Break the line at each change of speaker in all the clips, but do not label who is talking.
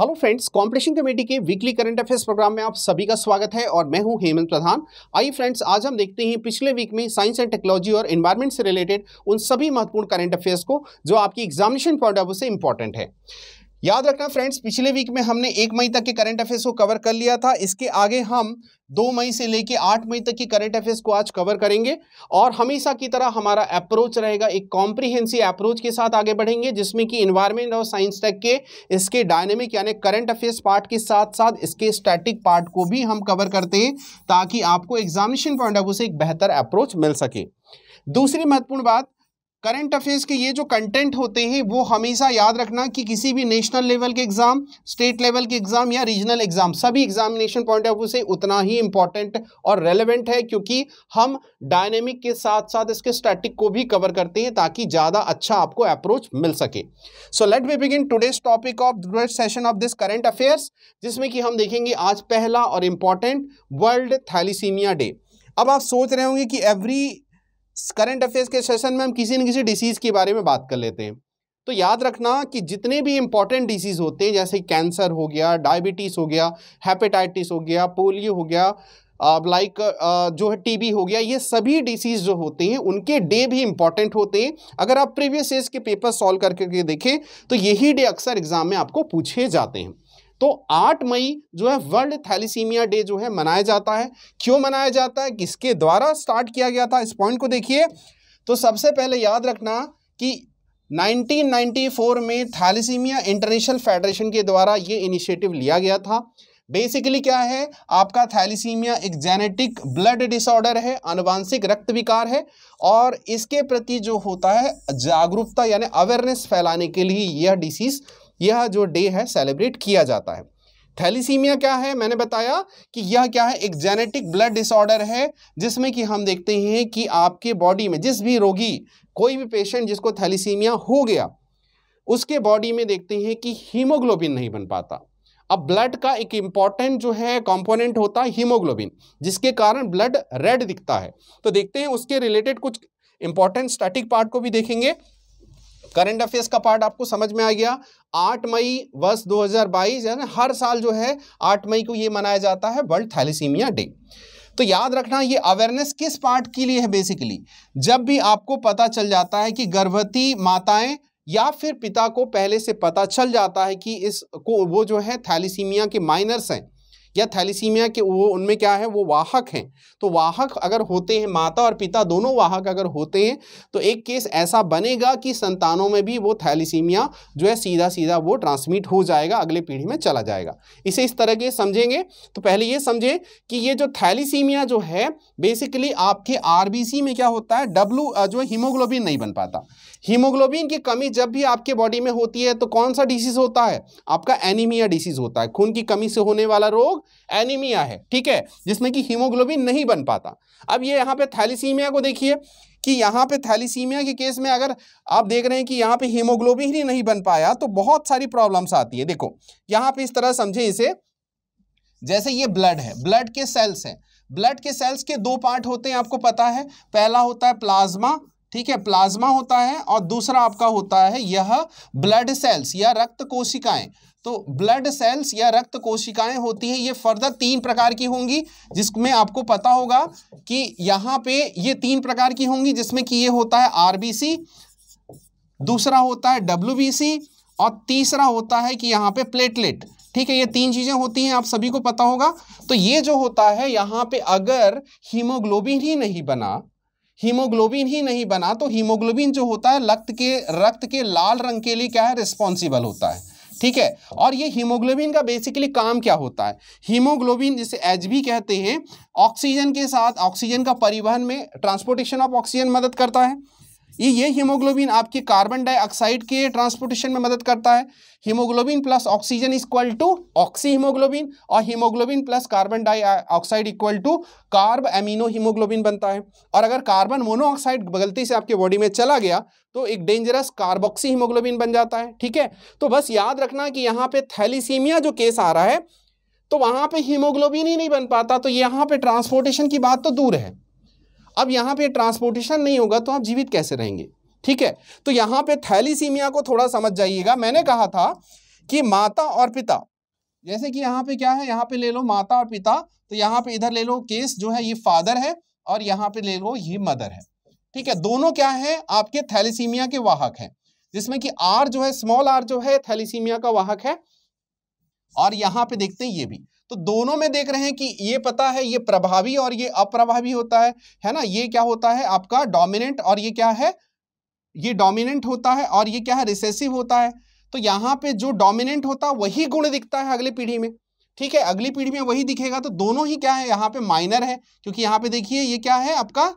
hello friends competition committee के weekly current affairs programme में आप सभी का स्वागत है और मैं हूं हेमंत प्रधान आई फ्रेंड्स आज हम देखते हैं पिछले वीक में साइंस एंड टेक्नोलॉजी और एनवायरनमेंट से रिलेटेड उन सभी महत्वपूर्ण करंट अफेयर्स को जो आपकी एग्जामिनेशन पॉइंट ऑफ व्यू से इंपॉर्टेंट है याद रखना फ्रेंड्स पिछले वीक में हमने एक मई तक के करंट अफेयर्स को कवर कर लिया था इसके आगे हम दो मई से लेकर आठ मई तक की करंट अफेयर्स को आज कवर करेंगे और हमेशा की तरह हमारा अप्रोच रहेगा एक कॉम्प्रिहेंसिव अप्रोच के साथ आगे बढ़ेंगे जिसमें कि इन्वायरमेंट और साइंस टेक के इसके डायनेमिक यानी करंट अफेयर्स पार्ट के साथ साथ इसके स्टैटिक पार्ट को भी हम कवर करते हैं ताकि आपको एग्जामिनेशन पॉइंट ऑफ व्यू से एक बेहतर अप्रोच मिल सके दूसरी महत्वपूर्ण बात करंट अफेयर्स के ये जो कंटेंट होते हैं वो हमेशा याद रखना कि किसी भी नेशनल लेवल के एग्ज़ाम स्टेट लेवल के एग्ज़ाम या रीजनल एग्ज़ाम सभी एग्जामिनेशन पॉइंट ऑफ व्यू से उतना ही इंपॉर्टेंट और रेलेवेंट है क्योंकि हम डायनेमिक के साथ साथ इसके स्टैटिक को भी कवर करते हैं ताकि ज़्यादा अच्छा आपको अप्रोच मिल सके so let we begin today's topic of great session of this current affairs जिसमें कि हम देखेंगे आज पहला और इंपॉर्टेंट वर्ल्ड थैलीसीमिया डे अब आप सोच रहे होंगे कि एवरी करंट अफेयर्स के सेशन में हम किसी न किसी डिसीज़ के बारे में बात कर लेते हैं तो याद रखना कि जितने भी इंपॉर्टेंट डिसीज़ होते हैं जैसे कैंसर हो गया डायबिटीज़ हो गया हेपेटाइटिस हो गया पोलियो हो गया लाइक जो है टीबी हो गया ये सभी डिसीज़ जो होते हैं उनके डे भी इंपॉर्टेंट होते हैं अगर आप प्रीवियस ईयर्स के पेपर सॉल्व करके देखें तो यही डे अक्सर एग्ज़ाम में आपको पूछे जाते हैं तो 8 मई जो है वर्ल्ड थैलीसीमिया डे जो है मनाया जाता है क्यों मनाया जाता है किसके द्वारा स्टार्ट किया गया था इस पॉइंट को देखिए तो सबसे पहले याद रखना कि 1994 में थैलीसीमिया इंटरनेशनल फेडरेशन के द्वारा ये इनिशिएटिव लिया गया था बेसिकली क्या है आपका थैलीसीमिया एक जेनेटिक ब्लड डिसऑर्डर है अनुवांशिक रक्त विकार है और इसके प्रति जो होता है जागरूकता यानी अवेयरनेस फैलाने के लिए यह डिसीज़ यह जो डे है सेलिब्रेट किया जाता है थैलीसीमिया क्या है मैंने बताया कि यह क्या है एक जेनेटिक ब्लड डिसऑर्डर है जिसमें कि हम देखते हैं कि आपके बॉडी में जिस भी रोगी कोई भी पेशेंट जिसको थैलीसीमिया हो गया उसके बॉडी में देखते हैं कि हीमोग्लोबिन नहीं बन पाता अब ब्लड का एक इम्पॉर्टेंट जो है कंपोनेंट होता है हीमोग्लोबिन जिसके कारण ब्लड रेड दिखता है तो देखते हैं उसके रिलेटेड कुछ इंपॉर्टेंट स्टैटिक पार्ट को भी देखेंगे करंट अफेयर्स का पार्ट आपको समझ में आ गया आठ मई वर्ष 2022 यानी हर साल जो है आठ मई को ये मनाया जाता है वर्ल्ड थैलीसीमिया डे तो याद रखना ये अवेयरनेस किस पार्ट के लिए है बेसिकली जब भी आपको पता चल जाता है कि गर्भवती माताएं या फिर पिता को पहले से पता चल जाता है कि इसको वो जो है थैलीसीमिया के माइनर्स हैं या थैलीसीमिया के वो उनमें क्या है वो वाहक हैं तो वाहक अगर होते हैं माता और पिता दोनों वाहक अगर होते हैं तो एक केस ऐसा बनेगा कि संतानों में भी वो थैलीसीमिया जो है सीधा सीधा वो ट्रांसमिट हो जाएगा अगले पीढ़ी में चला जाएगा इसे इस तरह के समझेंगे तो पहले ये समझें कि ये जो थैलीसीमिया जो है बेसिकली आपके आर में क्या होता है डब्लू जो हीमोग्लोबिन नहीं बन पाता हीमोग्लोबिन की कमी जब भी आपके बॉडी में होती है तो कौन सा डिसीज होता है आपका एनीमिया डिसीज होता है खून की कमी से होने वाला रोग एनीमिया है ठीक है जिसमें कि हीमोग्लोबिन नहीं बन पाता अब ये यहाँ पे थैलीसीमिया को देखिए कि यहाँ पे थैलीसीमिया के केस में अगर आप देख रहे हैं कि यहाँ पे हीमोग्लोबिन ही नहीं बन पाया तो बहुत सारी प्रॉब्लम्स आती है देखो यहाँ पे इस तरह समझे इसे जैसे ये ब्लड है ब्लड के सेल्स हैं ब्लड के सेल्स के दो पार्ट होते हैं आपको पता है पहला होता है प्लाज्मा ठीक है प्लाज्मा होता है और दूसरा आपका होता है यह ब्लड सेल्स या रक्त कोशिकाएं तो ब्लड सेल्स या रक्त कोशिकाएं होती हैं ये फर्दर तीन प्रकार की होंगी जिसमें आपको पता होगा कि यहाँ पे ये तीन प्रकार की होंगी जिसमें कि ये होता है आरबीसी दूसरा होता है डब्ल्यू और तीसरा होता है कि यहाँ पे प्लेटलेट ठीक है ये तीन चीज़ें होती हैं आप सभी को पता होगा तो ये जो होता है यहाँ पे अगर हीमोग्लोबिन ही नहीं बना हीमोग्लोबिन ही नहीं बना तो हीमोग्लोबिन जो होता है रक्त के रक्त के लाल रंग के लिए क्या है रिस्पॉन्सिबल होता है ठीक है और ये हीमोग्लोबिन का बेसिकली काम क्या होता है हीमोग्लोबिन जिसे एच भी कहते हैं ऑक्सीजन के साथ ऑक्सीजन का परिवहन में ट्रांसपोर्टेशन ऑफ ऑक्सीजन मदद करता है ये ये हीमोग्लोबिन आपके कार्बन डाइऑक्साइड के ट्रांसपोर्टेशन में मदद करता है haemoglobin plus oxygen equal to oxy haemoglobin और haemoglobin plus carbon dioxide equal to carbamino haemoglobin बनता है और अगर कार्बन मोनोऑक्साइड गलती से आपके बॉडी में चला गया तो एक डेंजरस कार्बोक्सी हीमोग्लोबिन बन जाता है ठीक है तो बस याद रखना कि यहाँ पे थैलीसीमिया जो केस आ रहा है तो वहाँ पे हीमोग्लोबिन ही नहीं बन पाता तो यहाँ पे ट्रांसपोर्टेशन की बात तो दूर है अब यहाँ पे ट्रांसपोर्टेशन नहीं होगा तो आप जीवित कैसे रहेंगे ठीक है तो यहाँ पे थैलीसीमिया को थोड़ा समझ जाइएगा मैंने कहा था कि माता और पिता जैसे कि यहाँ पे क्या है यहाँ पे ले लो माता और पिता तो यहाँ पे इधर ले लो केस जो है ये फादर है और यहाँ पे ले लो ये मदर है ठीक है दोनों क्या है आपके थैलीसीमिया के वाहक हैं जिसमें कि आर जो है स्मॉल आर जो है थैलीसीमिया का वाहक है और यहाँ पे देखते हैं ये भी तो दोनों में देख रहे हैं कि ये पता है ये प्रभावी और ये अप्रभावी होता है है ना ये क्या होता है आपका डोमिनेंट और ये क्या है ये डोमिनेंट होता है और ये क्या है रिसेसिव होता है तो यहाँ पे जो डोमिनेंट होता है वही गुण दिखता है अगली पीढ़ी में ठीक है अगली पीढ़ी में वही दिखेगा तो दोनों ही क्या है यहाँ पे माइनर है क्योंकि यहाँ पे देखिए ये क्या है आपका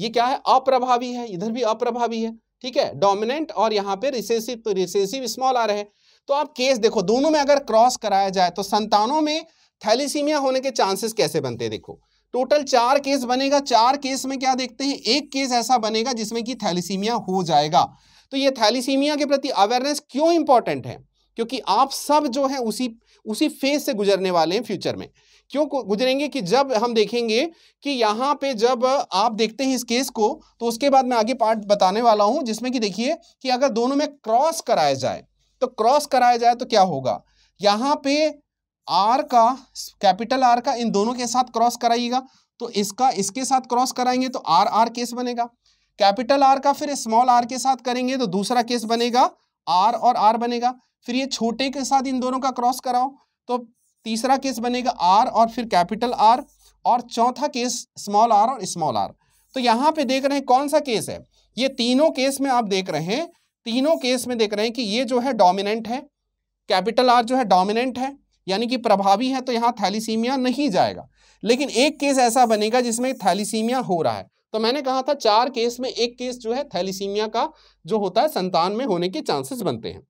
ये क्या है अप्रभावी है इधर भी अप्रभावी है ठीक है डोमिनेंट और यहाँ पे रिसेसिव तो रिसेसिव स्मॉल आ रहे हैं तो आप केस देखो दोनों में अगर क्रॉस कराया जाए तो संतानों में थैलीसीमिया होने के चांसेस कैसे बनते हैं देखो टोटल चार केस बनेगा चार केस में क्या देखते हैं एक केस ऐसा बनेगा जिसमें कि थैलीसीमिया हो जाएगा तो ये थैलीसीमिया के प्रति अवेयरनेस क्यों इंपॉर्टेंट है क्योंकि आप सब जो है उसी उसी फेज से गुजरने वाले हैं फ्यूचर में क्यों गुजरेंगे कि जब हम देखेंगे कि यहाँ पे जब आप देखते हैं इस केस को तो उसके बाद मैं आगे पार्ट बताने वाला हूँ जिसमें कि देखिए कि अगर दोनों में क्रॉस कराया जाए तो क्रॉस कराया जाए तो क्या होगा यहाँ पे आर का कैपिटल आर का इन दोनों के साथ क्रॉस कराइएगा तो इसका इसके साथ क्रॉस कराएंगे तो आर आर केस बनेगा कैपिटल आर का फिर स्मॉल आर के साथ करेंगे तो दूसरा केस बनेगा आर और आर बनेगा फिर ये छोटे के साथ इन दोनों का क्रॉस कराओ तो तीसरा केस बनेगा आर और फिर कैपिटल आर और चौथा केस स्मॉल आर और स्मॉल आर तो यहाँ पे देख रहे हैं कौन सा केस है ये तीनों केस में आप देख रहे हैं तीनों केस में देख रहे हैं कि ये जो है डोमिनेंट है कैपिटल आर जो है डोमिनेंट है यानी कि प्रभावी है तो यहाँ थैलीसीमिया नहीं जाएगा लेकिन एक केस ऐसा बनेगा जिसमें थैलीसीमिया हो रहा है तो मैंने कहा था चार केस में एक केस जो है थैलीसीमिया का जो होता है संतान में होने के चांसेस बनते हैं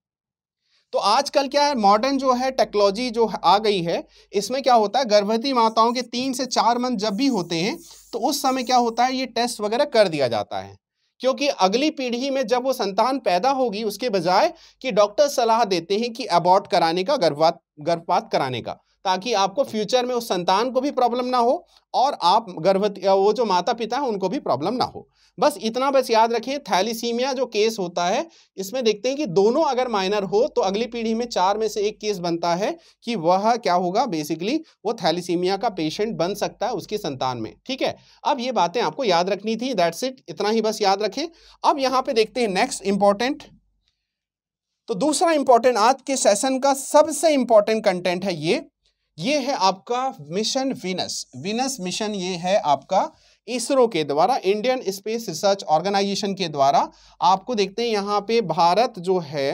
तो आजकल क्या है मॉडर्न जो है टेक्नोलॉजी जो आ गई है इसमें क्या होता है गर्भवती माताओं के तीन से चार मंथ जब भी होते हैं तो उस समय क्या होता है ये टेस्ट वगैरह कर दिया जाता है क्योंकि अगली पीढ़ी में जब वो संतान पैदा होगी उसके बजाय कि डॉक्टर सलाह देते हैं कि अबॉर्ट कराने का गर्भपात गर्भपात कराने का ताकि आपको फ्यूचर में उस संतान को भी प्रॉब्लम ना हो और आप गर्भवती वो जो माता पिता हैं उनको भी प्रॉब्लम ना हो बस इतना बस याद रखिए थैलीसीमिया जो केस होता है इसमें देखते हैं कि दोनों अगर माइनर हो तो अगली पीढ़ी में चार में से एक केस बनता है कि वह क्या होगा बेसिकली वो थैलीसीमिया का पेशेंट बन सकता है उसकी संतान में ठीक है अब ये बातें आपको याद रखनी थी दैट्स इट इतना ही बस याद रखें अब यहाँ पे देखते हैं नेक्स्ट इंपॉर्टेंट तो दूसरा इंपॉर्टेंट आज के सेशन का सबसे इंपॉर्टेंट कंटेंट है ये ये है आपका मिशन वीनस वीनस मिशन ये है आपका इसरो के द्वारा इंडियन स्पेस रिसर्च ऑर्गेनाइजेशन के द्वारा आपको देखते हैं यहाँ पे भारत जो है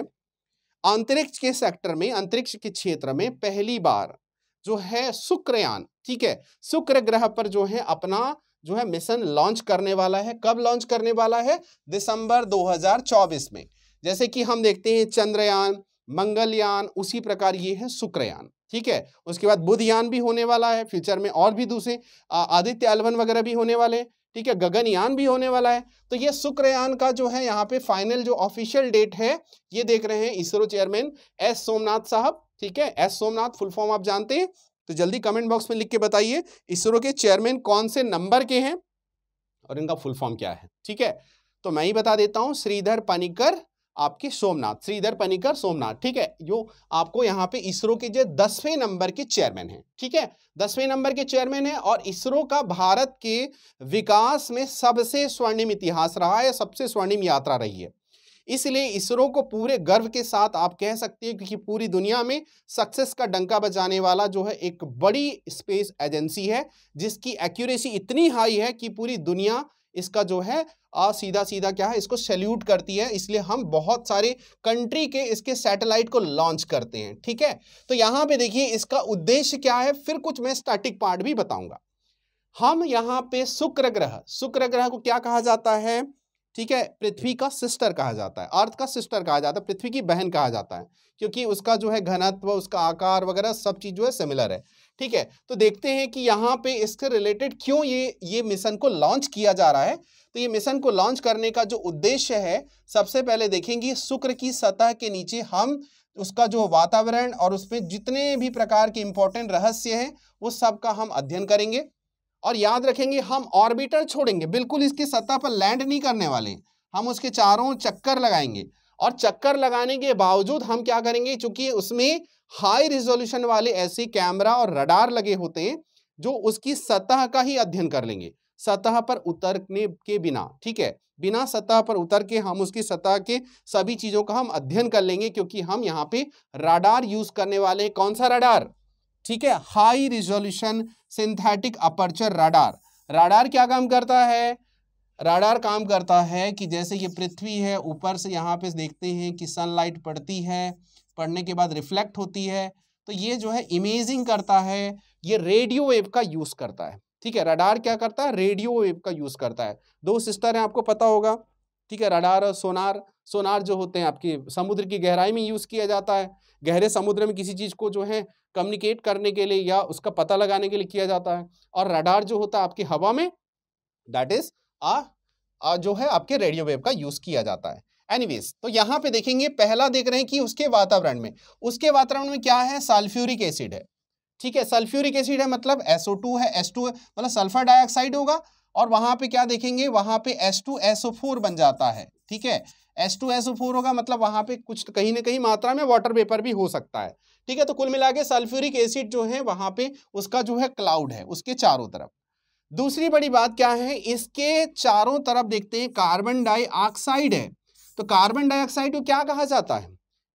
अंतरिक्ष के सेक्टर में अंतरिक्ष के क्षेत्र में पहली बार जो है शुक्रयान ठीक है शुक्र ग्रह पर जो है अपना जो है मिशन लॉन्च करने वाला है कब लॉन्च करने वाला है दिसंबर 2024 में जैसे कि हम देखते हैं चंद्रयान मंगलयान उसी प्रकार ये है शुक्रयान ठीक है उसके बाद बुधयान भी होने वाला है फ्यूचर में और भी दूसरे आदित्य अलवन वगैरह भी होने वाले हैं ठीक है गगनयान भी होने वाला है तो ये शुक्रयान का जो है यहाँ पे फाइनल जो ऑफिशियल डेट है ये देख रहे हैं इसरो चेयरमैन एस सोमनाथ साहब ठीक है एस सोमनाथ फुल फॉर्म आप जानते हैं तो जल्दी कमेंट बॉक्स में लिख के बताइए इसरो के चेयरमैन कौन से नंबर के हैं और इनका फुल फॉर्म क्या है ठीक है तो मैं ही बता देता हूं श्रीधर पानिकर आपके सोमनाथ श्रीधर पनिकर सोमनाथ ठीक है जो आपको यहाँ पे इसरो के जो दसवें नंबर के चेयरमैन हैं ठीक है दसवें नंबर के चेयरमैन हैं और इसरो का भारत के विकास में सबसे स्वर्णिम इतिहास रहा है सबसे स्वर्णिम यात्रा रही है इसलिए इसरो को पूरे गर्व के साथ आप कह सकते हैं क्योंकि पूरी दुनिया में सक्सेस का डंका बजाने वाला जो है एक बड़ी स्पेस एजेंसी है जिसकी एक्यूरेसी इतनी हाई है कि पूरी दुनिया इसका जो है आ सीधा सीधा क्या है इसको सैल्यूट करती है इसलिए हम बहुत सारे कंट्री के इसके सैटेलाइट को लॉन्च करते हैं ठीक है तो यहाँ पे देखिए इसका उद्देश्य क्या है फिर कुछ मैं स्टैटिक पार्ट भी बताऊंगा हम यहाँ पे शुक्र ग्रह शुक्र ग्रह को क्या कहा जाता है ठीक है पृथ्वी का सिस्टर कहा जाता है अर्थ का सिस्टर कहा जाता है पृथ्वी की बहन कहा जाता है क्योंकि उसका जो है घनत्व उसका आकार वगैरह सब चीज़ जो है सिमिलर है ठीक है तो देखते हैं कि यहाँ पे इसके रिलेटेड क्यों ये ये मिशन को लॉन्च किया जा रहा है तो ये मिशन को लॉन्च करने का जो उद्देश्य है सबसे पहले देखेंगे शुक्र की सतह के नीचे हम उसका जो वातावरण और उसमें जितने भी प्रकार के इंपॉर्टेंट रहस्य हैं वो सब का हम अध्ययन करेंगे और याद रखेंगे हम ऑर्बिटर छोड़ेंगे बिल्कुल इसकी सतह पर लैंड नहीं करने वाले हम उसके चारों चक्कर लगाएंगे और चक्कर लगाने के बावजूद हम क्या करेंगे चूंकि उसमें हाई रिजोल्यूशन वाले ऐसे कैमरा और रडार लगे होते हैं जो उसकी सतह का ही अध्ययन कर लेंगे सतह पर उतरने के बिना ठीक है बिना सतह पर उतर के हम उसकी सतह के सभी चीज़ों का हम अध्ययन कर लेंगे क्योंकि हम यहाँ पे राडार यूज़ करने वाले हैं कौन सा रडार ठीक है high resolution synthetic aperture radar radar क्या काम करता है राडार काम करता है कि जैसे ये पृथ्वी है ऊपर से यहाँ पे देखते हैं कि सनलाइट पड़ती है पढ़ने के बाद रिफ्लेक्ट होती है तो ये जो है इमेजिंग करता है ये रेडियो वेव का यूज़ करता है ठीक है रडार क्या करता है रेडियो वेव का यूज़ करता है दो सिस्टर हैं आपको पता होगा ठीक है रडार और सोनार सोनार जो होते हैं आपकी समुद्र की गहराई में यूज़ किया जाता है गहरे समुद्र में किसी चीज़ को जो है कम्युनिकेट करने के लिए या उसका पता लगाने के लिए किया जाता है और रडार जो होता है आपकी हवा में दैट इज़ आ, आ जो है आपके रेडियो वेव का यूज़ किया जाता है एनीवेज तो यहां पे देखेंगे पहला देख रहे हैं कि उसके वातावरण में उसके वातावरण में क्या है सल्फ्यूरिक एसिड है ठीक है सल्फ्यूरिक एसिड है मतलब SO2 है S2 टू मतलब सल्फर डाइऑक्साइड होगा और वहां पे क्या देखेंगे वहां पे H2SO4 बन जाता है ठीक है H2SO4 होगा मतलब वहां पे कुछ तो कहीं ना कहीं मात्रा में वाटर वेपर भी हो सकता है ठीक है तो कुल मिला के सल्फ्यूरिक एसिड जो है वहां पे उसका जो है क्लाउड है उसके चारों तरफ दूसरी बड़ी बात क्या है इसके चारों तरफ देखते हैं कार्बन डाइऑक्साइड है तो कार्बन डाइऑक्साइड को क्या कहा जाता है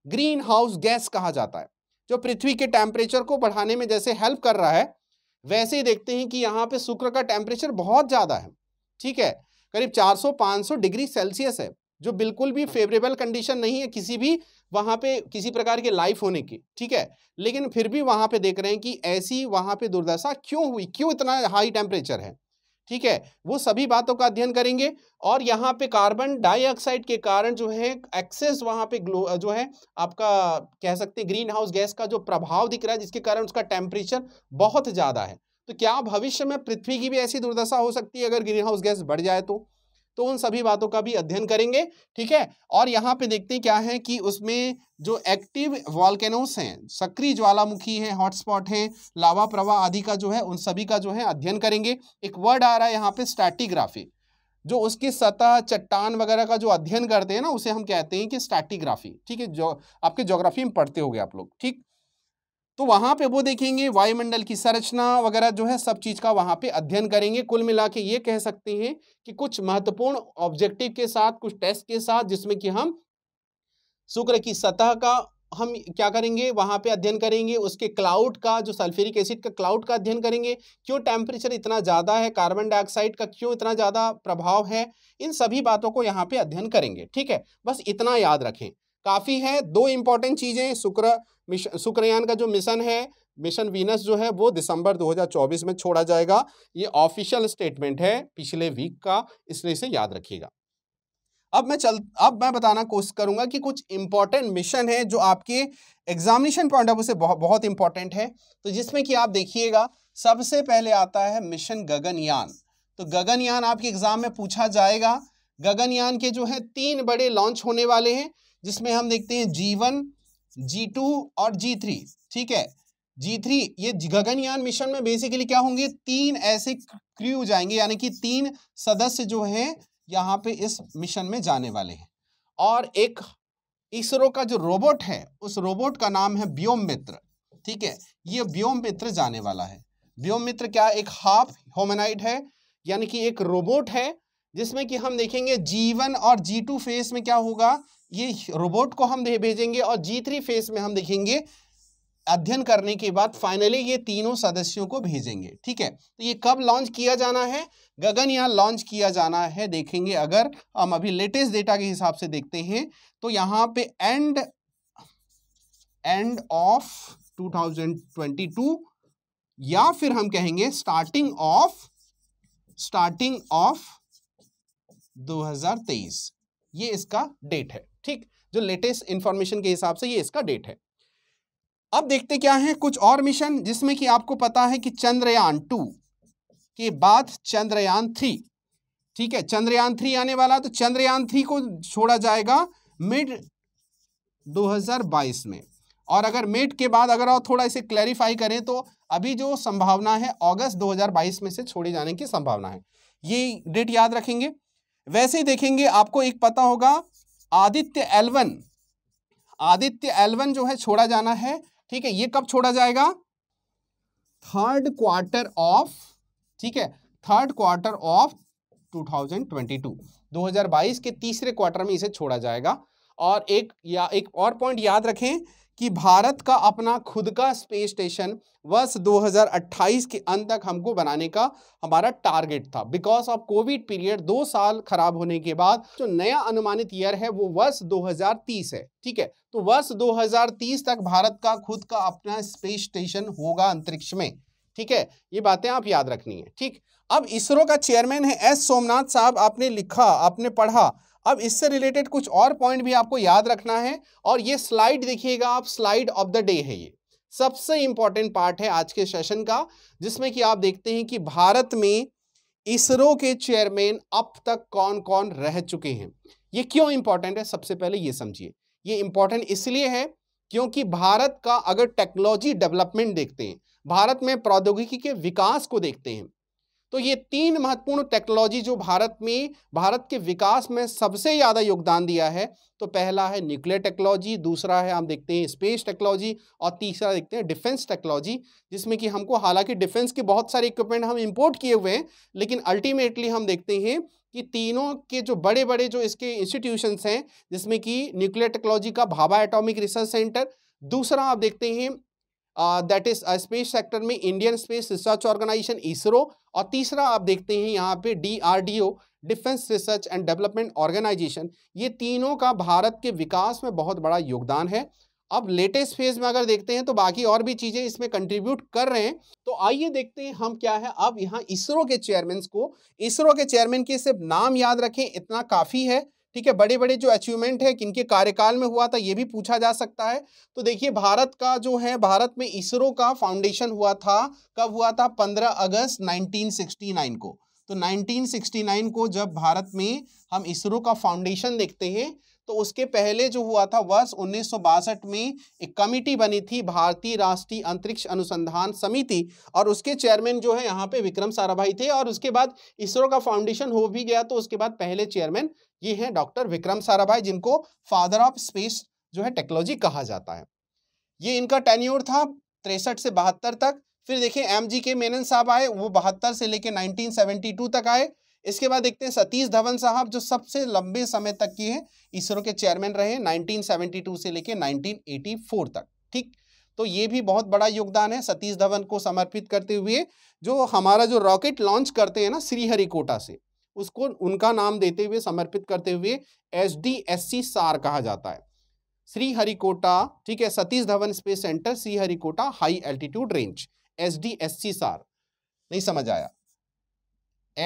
ग्रीन हाउस गैस कहा जाता है जो पृथ्वी के टेम्परेचर को बढ़ाने में जैसे हेल्प कर रहा है वैसे ही देखते हैं कि यहाँ पे शुक्र का टेम्परेचर बहुत ज़्यादा है ठीक है करीब 400-500 डिग्री सेल्सियस है जो बिल्कुल भी फेवरेबल कंडीशन नहीं है किसी भी वहाँ पे किसी प्रकार के लाइफ होने की ठीक है लेकिन फिर भी वहाँ पे देख रहे हैं कि ऐसी वहाँ पे दुर्दशा क्यों हुई क्यों इतना हाई टेम्परेचर है ठीक है वो सभी बातों का अध्ययन करेंगे और यहाँ पे कार्बन डाइऑक्साइड के कारण जो है एक्सेस वहाँ पे ग्लो जो है आपका कह सकते हैं ग्रीन हाउस गैस का जो प्रभाव दिख रहा है जिसके कारण उसका टेम्परेचर बहुत ज़्यादा है तो क्या भविष्य में पृथ्वी की भी ऐसी दुर्दशा हो सकती है अगर ग्रीन हाउस गैस बढ़ जाए तो तो उन सभी बातों का भी अध्ययन करेंगे ठीक है और यहाँ पे देखते हैं क्या है कि उसमें जो एक्टिव वॉल्केनोस हैं सक्रिय ज्वालामुखी हैं हॉटस्पॉट हैं लावा प्रवाह आदि का जो है उन सभी का जो है अध्ययन करेंगे एक वर्ड आ रहा है यहाँ पे स्टैटिग्राफी जो उसकी सतह चट्टान वगैरह का जो अध्ययन करते हैं ना उसे हम कहते हैं कि स्टैटिग्राफी ठीक है जो आपके ज्योग्राफी में पढ़ते हो गए आप लोग ठीक तो वहाँ पे वो देखेंगे वायुमंडल की संरचना वगैरह जो है सब चीज़ का वहाँ पे अध्ययन करेंगे कुल मिला के ये कह सकते हैं कि कुछ महत्वपूर्ण ऑब्जेक्टिव के साथ कुछ टेस्ट के साथ जिसमें कि हम शुक्र की सतह का हम क्या करेंगे वहां पे अध्ययन करेंगे उसके क्लाउड का जो सल्फ्यूरिक एसिड का क्लाउड का अध्ययन करेंगे क्यों टेम्परेचर इतना ज़्यादा है कार्बन डाइऑक्साइड का क्यों इतना ज़्यादा प्रभाव है इन सभी बातों को यहाँ पे अध्ययन करेंगे ठीक है बस इतना याद रखें काफ़ी है दो इंपॉर्टेंट चीज़ें शुक्र शुक्रयान का जो मिशन है मिशन वीनस जो है वो दिसंबर 2024 में छोड़ा जाएगा ये ऑफिशियल स्टेटमेंट है पिछले वीक का इसलिए इसे याद रखिएगा अब मैं चल अब मैं बताना कोशिश करूंगा कि कुछ इंपॉर्टेंट मिशन है जो आपके एग्जामिनेशन पॉइंट ऑफ व्यू से बहुत बहुत इंपॉर्टेंट है तो जिसमें कि आप देखिएगा सबसे पहले आता है मिशन गगनयान तो गगनयान आपके एग्जाम में पूछा जाएगा गगनयान के जो है तीन बड़े लॉन्च होने वाले हैं जिसमें हम देखते हैं जी वन जी टू और जी थ्री ठीक है जी थ्री ये गगनयान मिशन में बेसिकली क्या होंगे तीन ऐसे क्रू जाएंगे यानी कि तीन सदस्य जो है यहाँ पे इस मिशन में जाने वाले हैं और एक इसरो का जो रोबोट है उस रोबोट का नाम है व्योम मित्र ठीक है ये व्योम मित्र जाने वाला है व्योम मित्र क्या एक हाफ होमेनाइड है यानी कि एक रोबोट है जिसमें कि हम देखेंगे जी वन और जी टू फेस में क्या होगा ये रोबोट को हम भेजेंगे और जी थ्री फेज में हम देखेंगे अध्ययन करने के बाद फाइनली ये तीनों सदस्यों को भेजेंगे ठीक है तो ये कब लॉन्च किया जाना है गगन यहाँ लॉन्च किया जाना है देखेंगे अगर हम अभी लेटेस्ट डेटा के हिसाब से देखते हैं तो यहाँ पे एंड एंड ऑफ 2022 या फिर हम कहेंगे स्टार्टिंग ऑफ स्टार्टिंग ऑफ 2023 ये इसका डेट है ठीक जो लेटेस्ट इंफॉर्मेशन के हिसाब से ये इसका डेट है अब देखते क्या है कुछ और मिशन जिसमें कि आपको पता है कि चंद्रयान टू के बाद चंद्रयान थ्री ठीक है चंद्रयान थ्री आने वाला तो चंद्रयान थ्री को छोड़ा जाएगा मिड 2022 में और अगर मिड के बाद अगर और थोड़ा इसे क्लैरिफाई करें तो अभी जो संभावना है अगस्त 2022 में से छोड़े जाने की संभावना है ये डेट याद रखेंगे वैसे ही देखेंगे आपको एक पता होगा आदित्य एलवन आदित्य एलवन जो है छोड़ा जाना है ठीक है ये कब छोड़ा जाएगा थर्ड क्वार्टर ऑफ ठीक है थर्ड क्वार्टर ऑफ 2022 2022 के तीसरे क्वार्टर में इसे छोड़ा जाएगा और एक या एक और पॉइंट याद रखें कि भारत का अपना खुद का स्पेस स्टेशन वर्ष 2028 के अंत तक हमको बनाने का हमारा टारगेट था बिकॉज ऑफ कोविड पीरियड दो साल खराब होने के बाद जो नया अनुमानित ईयर है वो वर्ष 2030 है ठीक है तो वर्ष 2030 तक भारत का खुद का अपना स्पेस स्टेशन होगा अंतरिक्ष में ठीक है ये बातें आप याद रखनी है ठीक अब इसरो का चेयरमैन है एस सोमनाथ साहब आपने लिखा आपने पढ़ा अब इससे रिलेटेड कुछ और पॉइंट भी आपको याद रखना है और ये स्लाइड देखिएगा आप स्लाइड ऑफ द डे है ये सबसे इंपॉर्टेंट पार्ट है आज के सेशन का जिसमें कि आप देखते हैं कि भारत में इसरो के चेयरमैन अब तक कौन कौन रह चुके हैं ये क्यों इंपॉर्टेंट है सबसे पहले ये समझिए ये इंपॉर्टेंट इसलिए है क्योंकि भारत का अगर टेक्नोलॉजी डेवलपमेंट देखते हैं भारत में प्रौद्योगिकी के विकास को देखते हैं तो ये तीन महत्वपूर्ण टेक्नोलॉजी जो भारत में भारत के विकास में सबसे ज़्यादा योगदान दिया है तो पहला है न्यूक्लियर टेक्नोलॉजी दूसरा है हम देखते हैं स्पेस टेक्नोलॉजी और तीसरा देखते हैं डिफेंस टेक्नोलॉजी जिसमें कि हमको हालांकि डिफेंस के बहुत सारे इक्विपमेंट हम इम्पोर्ट किए हुए हैं लेकिन अल्टीमेटली हम देखते हैं कि तीनों के जो बड़े बड़े जो इसके इंस्टीट्यूशंस हैं जिसमें कि न्यूक्लियर टेक्नोलॉजी का भाभा एटॉमिक रिसर्च सेंटर दूसरा आप देखते हैं दैट इज स्पेस सेक्टर में Indian space research organisation ISRO और तीसरा आप देखते हैं यहाँ पे DRDO defence research and development organisation ये तीनों का भारत के विकास में बहुत बड़ा योगदान है अब लेटेस्ट फेज में अगर देखते हैं तो बाकी और भी चीज़ें इसमें कंट्रीब्यूट कर रहे हैं तो आइए देखते हैं हम क्या है अब यहाँ इसरो के चेयरमैन को इसरो के चेयरमैन के सिर्फ नाम याद रखें इतना काफ़ी है ठीक है बड़े बड़े जो अचीवमेंट है किनके कार्यकाल में हुआ था ये भी पूछा जा सकता है तो देखिए भारत का जो है भारत में इसरो का फाउंडेशन हुआ था कब हुआ था 15 अगस्त 1969 को तो 1969 को जब भारत में हम इसरो का फाउंडेशन देखते हैं तो उसके पहले जो हुआ था वर्ष उन्नीस में एक कमिटी बनी थी भारतीय राष्ट्रीय अंतरिक्ष अनुसंधान समिति और उसके चेयरमैन जो है यहाँ पे विक्रम साराभाई थे और उसके बाद इसरो का फाउंडेशन हो भी गया तो उसके बाद पहले चेयरमैन ये हैं डॉक्टर विक्रम साराभाई जिनको फादर ऑफ स्पेस जो है टेक्नोलॉजी कहा जाता है ये इनका टेन्योर था तिरसठ से बहत्तर तक फिर देखिए एम जी के मेनन साहब आए वो बहत्तर से लेकर 1972 तक आए इसके बाद देखते हैं सतीश धवन साहब जो सबसे लंबे समय तक की है इसरो के चेयरमैन रहे 1972 से लेकर 1984 तक ठीक तो ये भी बहुत बड़ा योगदान है सतीश धवन को समर्पित करते हुए जो हमारा जो रॉकेट लॉन्च करते हैं ना श्रीहरिकोटा से उसको उनका नाम देते हुए समर्पित करते हुए एस डी एस सी सार कहा जाता है श्रीहरिकोटा ठीक है Satish Dhawan space centre Sriharikota high altitude range S D S C सार नहीं समझ आया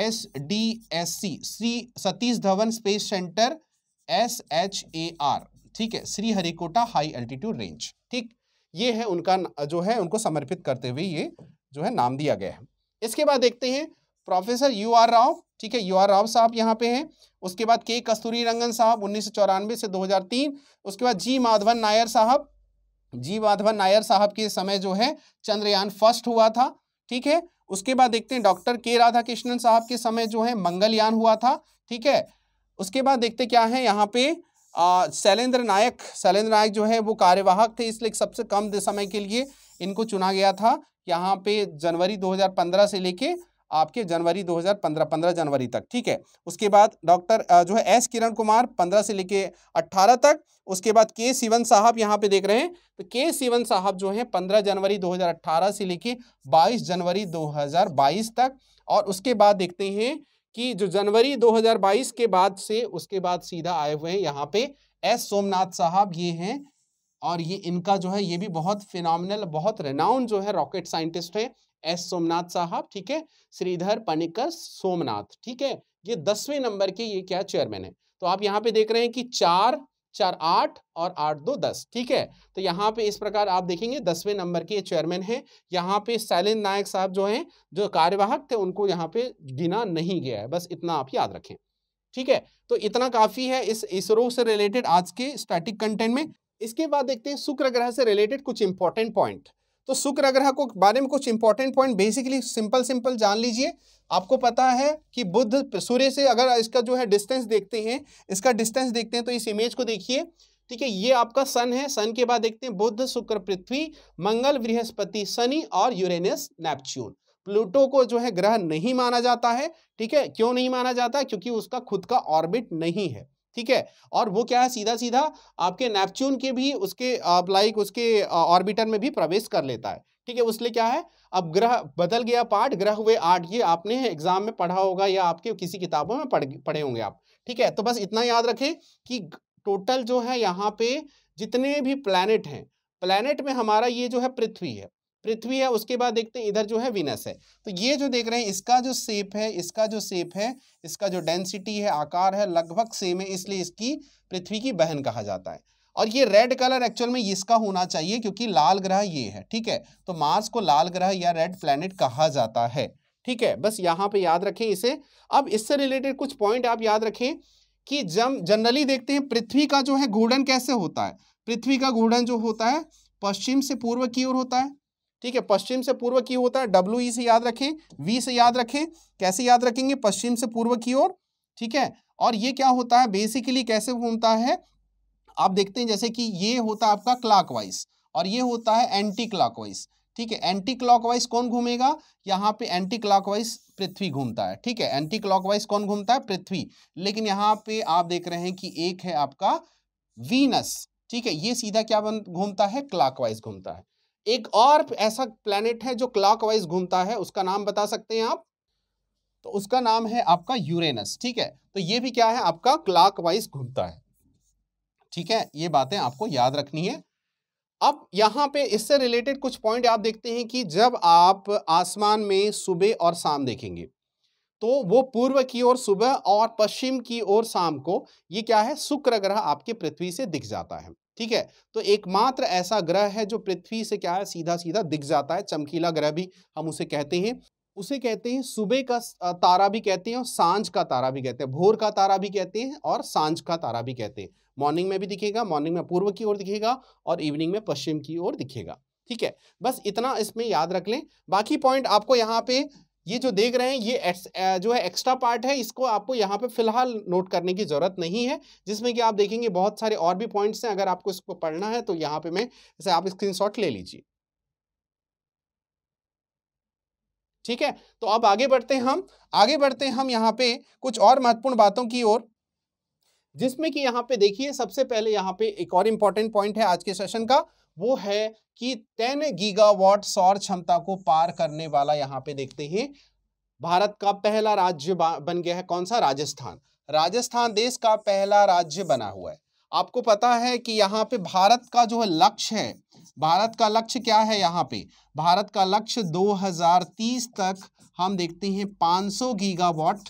S D S C Shri Satish Dhawan space centre S H A R ठीक है Sriharikota high altitude range ठीक ये है उनका जो है उनको समर्पित करते हुए ये जो है नाम दिया गया है इसके बाद देखते हैं प्रोफेसर यू आर राव ठीक है यू आर राव साहब यहाँ पे हैं उसके बाद के कस्तूरी रंगन साहब उन्नीस से 2003 उसके बाद जी माधवन नायर साहब जी माधवन नायर साहब के समय जो है चंद्रयान फर्स्ट हुआ था ठीक है उसके बाद देखते हैं डॉक्टर के राधाकृष्णन साहब के समय जो है मंगलयान हुआ था ठीक है उसके बाद देखते क्या है यहाँ पे शैलेंद्र नायक शैलेंद्र नायक जो है वो कार्यवाहक थे इसलिए सबसे कम समय के लिए इनको चुना गया था यहाँ पे जनवरी 2015 से लेके आपके जनवरी 2015 15 जनवरी तक ठीक है उसके बाद डॉक्टर जो है एस किरण कुमार 15 से लेके 18 तक उसके बाद के सिवन साहब यहाँ पे देख रहे हैं तो के सिवन साहब जो है 15 जनवरी 2018 से लेके 22 जनवरी 2022 तक और उसके बाद देखते हैं कि जो जनवरी 2022 के बाद से उसके बाद सीधा आए हुए हैं यहाँ पे एस सोमनाथ साहब ये हैं और ये इनका जो है ये भी बहुत फिनोमिनल बहुत रेनाउंड जो है रॉकेट साइंटिस्ट है एस सोमनाथ साहब ठीक है श्रीधर पनिकर सोमनाथ ठीक है ये दसवें नंबर के ये क्या चेयरमैन है तो आप यहाँ पे देख रहे हैं कि चार चार आठ और आठ दो दस ठीक है तो यहाँ पे इस प्रकार आप देखेंगे दसवें नंबर के चेयरमैन हैं यहाँ पे शैलेंद्र नायक साहब जो हैं जो कार्यवाहक थे उनको यहाँ पे गिना नहीं गया है बस इतना आप याद रखें ठीक है तो इतना काफ़ी है इस इसरो से रिलेटेड आज के स्टैटिक कंटेंट में इसके बाद देखते हैं शुक्र ग्रह से रिलेटेड कुछ इंपॉर्टेंट पॉइंट तो शुक्र ग्रह को बारे में कुछ important point basically simple simple जान लीजिए आपको पता है कि बुद्ध सूर्य से अगर इसका जो है डिस्टेंस देखते हैं इसका डिस्टेंस देखते हैं तो इस इमेज को देखिए ठीक है ये आपका सन है सन के बाद देखते हैं बुद्ध शुक्र पृथ्वी मंगल बृहस्पति शनि और यूरेनस नेपच्यून प्लूटो को जो है ग्रह नहीं माना जाता है ठीक है क्यों नहीं माना जाता क्योंकि उसका खुद का ऑर्बिट नहीं है ठीक है और वो क्या है सीधा सीधा आपके नेपच्यून के भी उसके लाइक उसके ऑर्बिटर में भी प्रवेश कर लेता है ठीक है उसलिए क्या है अब ग्रह बदल गया पार्ट ग्रह हुए आठ ये आपने एग्जाम में पढ़ा होगा या आपके किसी किताबों में पढ़ पढ़े होंगे आप ठीक है तो बस इतना याद रखें कि टोटल जो है यहाँ पे जितने भी प्लैनेट हैं प्लैनेट में हमारा ये जो है पृथ्वी है पृथ्वी है उसके बाद देखते हैं इधर जो है विनस है तो ये जो देख रहे हैं इसका जो सेप है इसका जो सेप है इसका जो डेंसिटी है आकार है लगभग सेम है इसलिए इसकी पृथ्वी की बहन कहा जाता है और ये रेड कलर एक्चुअल में इसका होना चाहिए क्योंकि लाल ग्रह ये है ठीक है तो मार्स को लाल ग्रह या रेड प्लैनेट कहा जाता है ठीक है बस यहाँ पे याद रखें इसे अब इससे रिलेटेड कुछ पॉइंट आप याद रखें कि जब जनरली देखते हैं पृथ्वी का जो है घूर्णन कैसे होता है पृथ्वी का घूर्णन जो होता है पश्चिम से पूर्व की ओर होता है ठीक है पश्चिम से पूर्व की होता है डब्ल्यू e से याद रखें वी से याद रखें कैसे याद रखेंगे पश्चिम से पूर्व की ओर ठीक है और ये क्या होता है बेसिकली कैसे घूमता है आप देखते हैं जैसे कि ये होता है आपका क्लॉकवाइज और ये होता है एंटी क्लॉकवाइज ठीक है एंटी क्लॉकवाइज कौन घूमेगा यहाँ पे एंटी क्लॉकवाइज पृथ्वी घूमता है ठीक है एंटी क्लॉकवाइज कौन घूमता है पृथ्वी लेकिन यहाँ पे आप देख रहे हैं कि एक है आपका वीनस ठीक है ये सीधा क्या घूमता है क्लॉकवाइज घूमता है एक और ऐसा प्लैनेट है जो क्लॉकवाइज घूमता है उसका नाम बता सकते हैं आप तो उसका नाम है आपका यूरेनस ठीक है तो ये भी क्या है आपका क्लॉकवाइज घूमता है ठीक है ये बातें आपको याद रखनी है अब यहां पे इससे रिलेटेड कुछ पॉइंट आप देखते हैं कि जब आप आसमान में सुबह और शाम देखेंगे तो वो पूर्व की ओर सुबह और पश्चिम की ओर शाम को ये क्या है शुक्र ग्रह आपके पृथ्वी से दिख जाता है ठीक है तो एकमात्र ऐसा ग्रह है जो पृथ्वी से क्या है सीधा सीधा दिख जाता है चमकीला ग्रह भी हम उसे कहते हैं उसे कहते हैं सुबह का तारा भी कहते हैं और सांझ का तारा भी कहते हैं भोर का तारा भी कहते हैं और सांझ का तारा भी कहते हैं मॉर्निंग में भी दिखेगा मॉर्निंग में पूर्व की ओर दिखेगा और इवनिंग में पश्चिम की ओर दिखेगा ठीक है बस इतना इसमें याद रख लें बाकी पॉइंट आपको यहाँ पे ये जो देख रहे हैं ये जो है एक्स्ट्रा पार्ट है इसको आपको यहाँ पे फिलहाल नोट करने की ज़रूरत नहीं है जिसमें कि आप देखेंगे बहुत सारे और भी पॉइंट्स हैं अगर आपको इसको पढ़ना है तो यहाँ पे मैं जैसे आप स्क्रीनशॉट ले लीजिए ठीक है तो अब आगे बढ़ते हैं हम आगे बढ़ते हैं हम यहाँ पे कुछ और महत्वपूर्ण बातों की ओर जिसमें कि यहाँ पे देखिए सबसे पहले यहाँ पे एक और इम्पॉर्टेंट पॉइंट है आज के सेशन का वो है कि 10 गीगावाट सौर क्षमता को पार करने वाला यहाँ पे देखते हैं भारत का पहला राज्य बन गया है कौन सा राजस्थान राजस्थान देश का पहला राज्य बना हुआ है आपको पता है कि यहाँ पे भारत का जो लक्ष्य है भारत का लक्ष्य क्या है यहाँ पे भारत का लक्ष्य 2030 तक हम देखते हैं 500 गीगावाट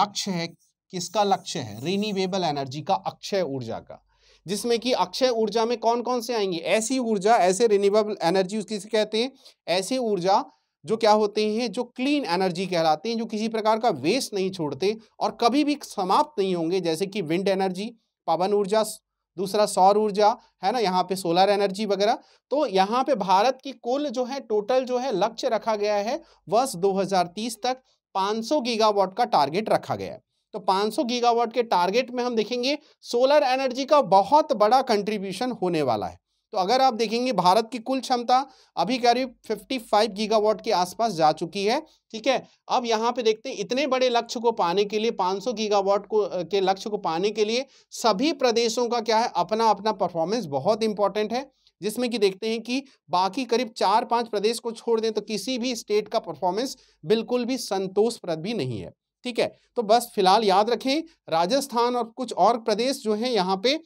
लक्ष्य है किसका लक्ष्य है रिन्यूएबल एनर्जी का अक्षय ऊर्जा का जिसमें कि अक्षय ऊर्जा में कौन कौन से आएंगे ऐसी ऊर्जा ऐसे रिन्यूएबल एनर्जी से कहते हैं ऐसे ऊर्जा जो क्या होते हैं जो क्लीन एनर्जी कहलाते हैं जो किसी प्रकार का वेस्ट नहीं छोड़ते और कभी भी समाप्त नहीं होंगे जैसे कि विंड एनर्जी पवन ऊर्जा दूसरा सौर ऊर्जा है ना यहाँ पे सोलर एनर्जी वगैरह तो यहाँ पे भारत की कुल जो है टोटल जो है लक्ष्य रखा गया है वर्ष 2030 तक 500 गीगावाट का टारगेट रखा गया है तो 500 गीगावाट के टारगेट में हम देखेंगे सोलर एनर्जी का बहुत बड़ा कंट्रीब्यूशन होने वाला है तो अगर आप देखेंगे भारत की कुल क्षमता अभी करीब 55 गीगावाट के आसपास जा चुकी है ठीक है अब यहाँ पे देखते हैं इतने बड़े लक्ष्य को पाने के लिए 500 गीगावाट को के लक्ष्य को पाने के लिए सभी प्रदेशों का क्या है अपना अपना परफॉर्मेंस बहुत इंपॉर्टेंट है जिसमें कि देखते हैं कि बाकी करीब चार पांच प्रदेश को छोड़ दें तो किसी भी स्टेट का परफॉर्मेंस बिल्कुल भी संतोषप्रद भी नहीं है ठीक है तो बस फिलहाल याद रखें राजस्थान और कुछ और प्रदेश जो है यहाँ पे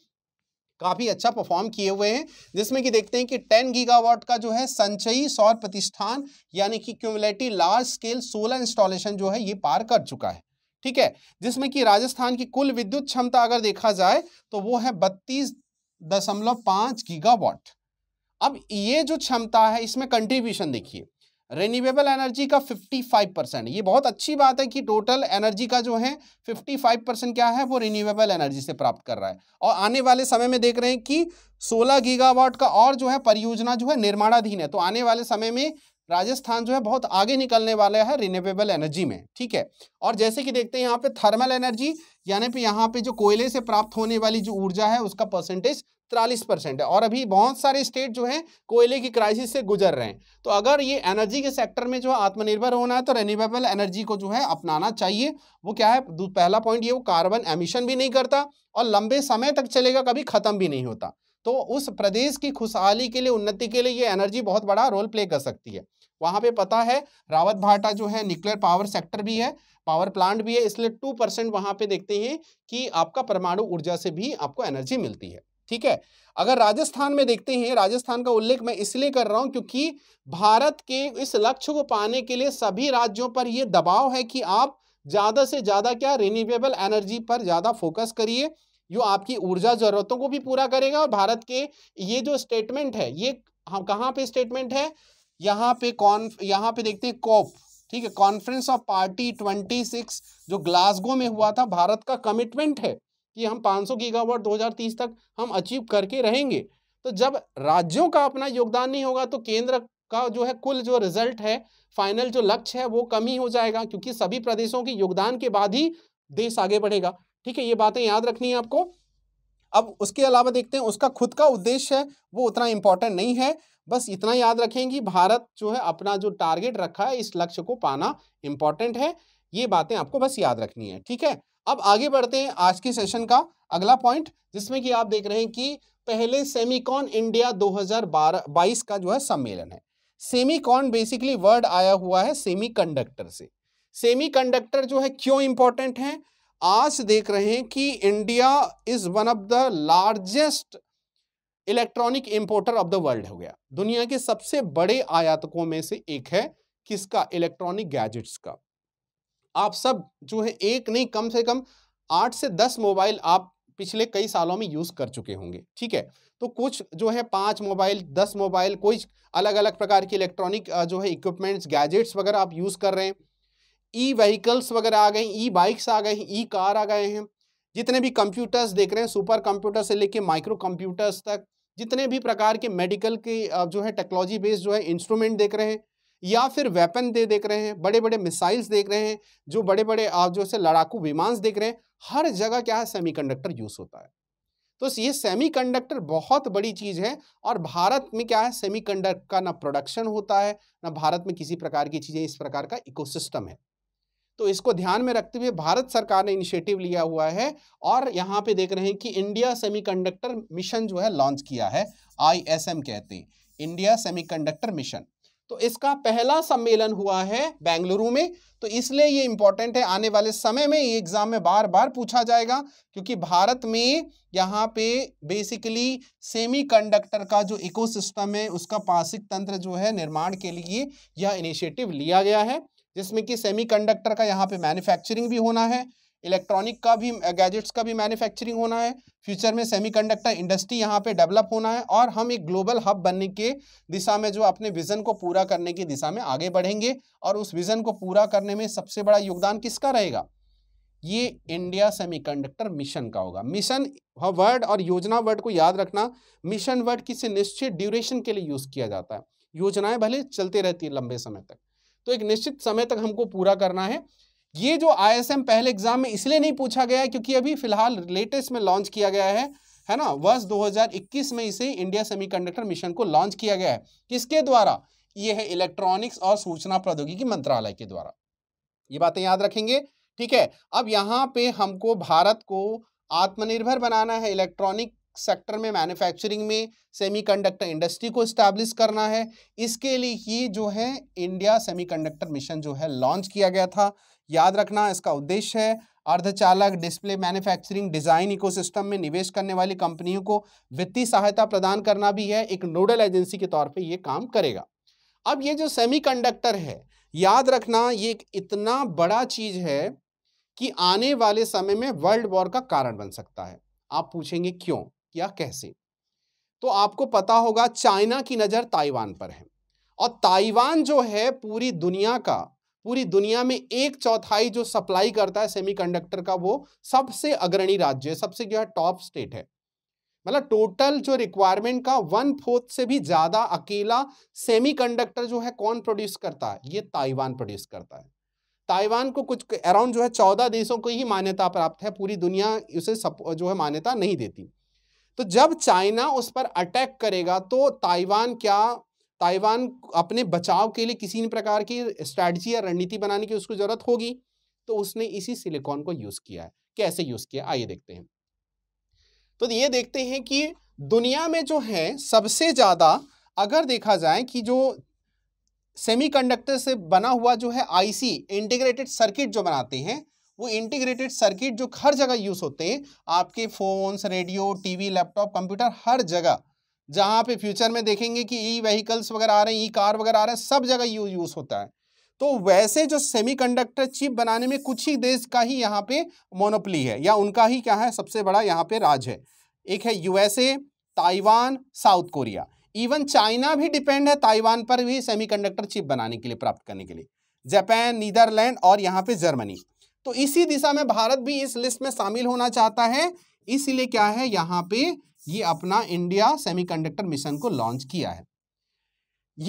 काफ़ी अच्छा परफॉर्म किए हुए हैं जिसमें कि देखते हैं कि 10 गीगावाट का जो है संचयी सौर प्रतिष्ठान यानी कि cumulative large scale solar installation जो है ये पार कर चुका है ठीक है जिसमें कि राजस्थान की कुल विद्युत क्षमता अगर देखा जाए तो वो है बत्तीस दशमलव पाँच गीगावाट अब ये जो क्षमता है इसमें कंट्रीब्यूशन देखिए रेन्यूएबल एनर्जी का 55 परसेंट ये बहुत अच्छी बात है कि टोटल एनर्जी का जो है 55 परसेंट क्या है वो रिन्यूएबल एनर्जी से प्राप्त कर रहा है और आने वाले समय में देख रहे हैं कि 16 गीगावाट का और जो है परियोजना जो है निर्माणाधीन है तो आने वाले समय में राजस्थान जो है बहुत आगे निकलने वाला है रिन्यूएबल एनर्जी में ठीक है और जैसे कि देखते हैं यहाँ पे थर्मल एनर्जी यानी पे यहाँ पे जो कोयले से प्राप्त होने वाली जो ऊर्जा है उसका परसेंटेज तिरालीस परसेंट है और अभी बहुत सारे स्टेट जो हैं कोयले की क्राइसिस से गुजर रहे हैं तो अगर ये एनर्जी के सेक्टर में जो है आत्मनिर्भर होना है तो रिन्यूएबल एनर्जी को जो है अपनाना चाहिए वो क्या है पहला पॉइंट ये वो कार्बन एमिशन भी नहीं करता और लंबे समय तक चलेगा कभी ख़त्म भी नहीं होता तो उस प्रदेश की खुशहाली के लिए उन्नति के लिए ये एनर्जी बहुत बड़ा रोल प्ले कर सकती है वहाँ पे पता है रावत भाटा जो है न्यूक्लियर पावर सेक्टर भी है पावर प्लांट भी है इसलिए टू परसेंट वहाँ पे देखते हैं कि आपका परमाणु ऊर्जा से भी आपको एनर्जी मिलती है ठीक है अगर राजस्थान में देखते हैं राजस्थान का उल्लेख मैं इसलिए कर रहा हूं क्योंकि भारत के इस लक्ष्य को पाने के लिए सभी राज्यों पर यह दबाव है कि आप ज़्यादा से ज़्यादा क्या रिन्यूएबल एनर्जी पर ज़्यादा फोकस करिए जो आपकी ऊर्जा जरूरतों को भी पूरा करेगा और भारत के ये जो स्टेटमेंट है ये हम हाँ, कहाँ पे स्टेटमेंट है यहाँ पे कॉन यहाँ पे देखते हैं कॉप ठीक है conference of party twenty six जो ग्लासगो में हुआ था भारत का कमिटमेंट है कि हम 500 हजार तीस तक हम अचीव करके रहेंगे तो जब राज्यों का अपना योगदान नहीं होगा तो केंद्र का जो है कुल जो रिजल्ट है फाइनल जो लक्ष्य है वो कम ही हो जाएगा क्योंकि सभी प्रदेशों के योगदान के बाद ही देश आगे बढ़ेगा ठीक है ये बातें याद रखनी है आपको अब उसके अलावा देखते हैं उसका खुद का उद्देश्य है वो उतना इंपॉर्टेंट नहीं है बस इतना याद रखें कि भारत जो है अपना जो टारगेट रखा है इस लक्ष्य को पाना इंपॉर्टेंट है ये बातें आपको बस याद रखनी है ठीक है अब आगे बढ़ते हैं आज के सेशन का अगला पॉइंट जिसमें कि आप देख रहे हैं कि पहले सेमिकॉन इंडिया 2022 का जो है सम्मेलन है सेमिकॉन बेसिकली वर्ड आया हुआ है सेमीकंडक्टर से सेमीकंडक्टर जो है क्यों इंपॉर्टेंट है आज देख रहे हैं कि India is one of the largest electronic importer of the world हो गया दुनिया के सबसे बड़े आयातकों में से एक है किसका इलेक्ट्रॉनिक गैजेट्स का आप सब जो है एक नहीं कम से कम आठ से दस मोबाइल आप पिछले कई सालों में यूज़ कर चुके होंगे ठीक है तो कुछ जो है पांच मोबाइल दस मोबाइल कोई अलग अलग प्रकार की इलेक्ट्रॉनिक जो है इक्विपमेंट्स गैजेट्स वगैरह आप यूज़ कर रहे हैं ई व्हीकल्स वगैरह आ गए ई बाइक्स आ गए ई कार आ गए हैं जितने भी कंप्यूटर्स देख रहे हैं सुपर कंप्यूटर से लेके माइक्रो कंप्यूटर्स तक जितने भी प्रकार के मेडिकल के जो है टेक्नोलॉजी बेस्ड जो है इंस्ट्रूमेंट देख रहे हैं या फिर वेपन दे देख रहे हैं बड़े बड़े मिसाइल्स देख रहे हैं जो बड़े बड़े आप जो है लड़ाकू विमान देख रहे हैं हर जगह क्या है सेमीकंडक्टर यूज़ होता है तो ये सेमीकंडक्टर बहुत बड़ी चीज़ है और भारत में क्या है सेमीकंडक्टर का ना प्रोडक्शन होता है ना भारत में किसी प्रकार की चीज़ें इस प्रकार का इकोसिस्टम है तो इसको ध्यान में रखते हुए भारत सरकार ने इनिशिएटिव लिया हुआ है और यहाँ पे देख रहे हैं कि इंडिया सेमीकंडक्टर मिशन जो है लॉन्च किया है आईएसएम कहते हैं इंडिया सेमीकंडक्टर मिशन तो इसका पहला सम्मेलन हुआ है बेंगलुरु में तो इसलिए ये इंपॉर्टेंट है आने वाले समय में ये एग्जाम में बार बार पूछा जाएगा क्योंकि भारत में यहाँ पे बेसिकली सेमीकंडक्टर का जो इकोसिस्टम है उसका पासिक तंत्र जो है निर्माण के लिए यह इनिशिएटिव लिया गया है जिसमें कि सेमीकंडक्टर का यहाँ पे मैन्युफैक्चरिंग भी होना है इलेक्ट्रॉनिक का भी गैजेट्स का भी मैन्युफैक्चरिंग होना है फ्यूचर में सेमीकंडक्टर इंडस्ट्री यहाँ पे डेवलप होना है और हम एक ग्लोबल हब बनने के दिशा में जो अपने विजन को पूरा करने की दिशा में आगे बढ़ेंगे और उस विजन को पूरा करने में सबसे बड़ा योगदान किसका रहेगा ये इंडिया सेमीकंडक्टर मिशन का होगा मिशन वर्ड हाँ, और योजना वर्ड को याद रखना मिशन वर्ड किसी निश्चित ड्यूरेशन के लिए यूज़ किया जाता है योजनाएं भले चलते रहती है लंबे समय तक तो एक निश्चित समय तक हमको पूरा करना है ये जो आईएसएम पहले एग्जाम में इसलिए नहीं पूछा गया है क्योंकि अभी फिलहाल लेटेस्ट में लॉन्च किया गया है है ना वर्ष 2021 में इसे इंडिया सेमीकंडक्टर मिशन को लॉन्च किया गया है किसके द्वारा ये है इलेक्ट्रॉनिक्स और सूचना प्रौद्योगिकी मंत्रालय के द्वारा ये बातें याद रखेंगे ठीक है अब यहाँ पे हमको भारत को आत्मनिर्भर बनाना है इलेक्ट्रॉनिक सेक्टर में मैन्युफैक्चरिंग में सेमीकंडक्टर इंडस्ट्री को इस्टेब्लिश करना है इसके लिए ही जो है इंडिया सेमीकंडक्टर मिशन जो है लॉन्च किया गया था याद रखना इसका उद्देश्य है अर्धचालक डिस्प्ले मैन्युफैक्चरिंग डिज़ाइन इकोसिस्टम में निवेश करने वाली कंपनियों को वित्तीय सहायता प्रदान करना भी है एक नोडल एजेंसी के तौर पर ये काम करेगा अब ये जो सेमी है याद रखना ये इतना बड़ा चीज़ है कि आने वाले समय में वर्ल्ड वॉर का कारण बन सकता है आप पूछेंगे क्यों या कैसे तो आपको पता होगा चाइना की नज़र ताइवान पर है और ताइवान जो है पूरी दुनिया का पूरी दुनिया में एक चौथाई जो सप्लाई करता है सेमीकंडक्टर का वो सबसे अग्रणी राज्य है सबसे जो है टॉप स्टेट है मतलब टोटल जो रिक्वायरमेंट का वन फोर्थ से भी ज़्यादा अकेला सेमीकंडक्टर जो है कौन प्रोड्यूस करता है ये ताइवान प्रोड्यूस करता है ताइवान को कुछ अराउंड जो है चौदह देशों को ही मान्यता प्राप्त है पूरी दुनिया उसे सप, जो है मान्यता नहीं देती तो जब चाइना उस पर अटैक करेगा तो ताइवान क्या ताइवान अपने बचाव के लिए किसी प्रकार की स्ट्रैटेजी या रणनीति बनाने की उसको ज़रूरत होगी तो उसने इसी सिलिकॉन को यूज़ किया है कैसे यूज़ किया आइए देखते हैं तो ये देखते हैं कि दुनिया में जो है सबसे ज़्यादा अगर देखा जाए कि जो सेमीकंडक्टर से बना हुआ जो है आईसी इंटीग्रेटेड सर्किट जो बनाते हैं वो इंटीग्रेटेड सर्किट जो हर जगह यूज़ होते हैं आपके phones radio TV laptop computer हर जगह जहाँ पे फ्यूचर में देखेंगे कि ई व्हीकल्स वगैरह आ रहे हैं ई कार वगैरह आ रहे हैं सब जगह यू यूज़ होता है तो वैसे जो सेमीकंडक्टर चिप बनाने में कुछ ही देश का ही यहाँ पे मोनोपली है या उनका ही क्या है सबसे बड़ा यहाँ पे राज है एक है USA Taiwan South Korea even China भी डिपेंड है ताइवान पर भी सेमीकंडक्टर चिप बनाने के लिए प्राप्त करने के लिए जापान नीदरलैंड और यहाँ पे जर्मनी तो इसी दिशा में भारत भी इस लिस्ट में शामिल होना चाहता है इसीलिए क्या है यहाँ पे ये अपना इंडिया सेमीकंडक्टर मिशन को लॉन्च किया है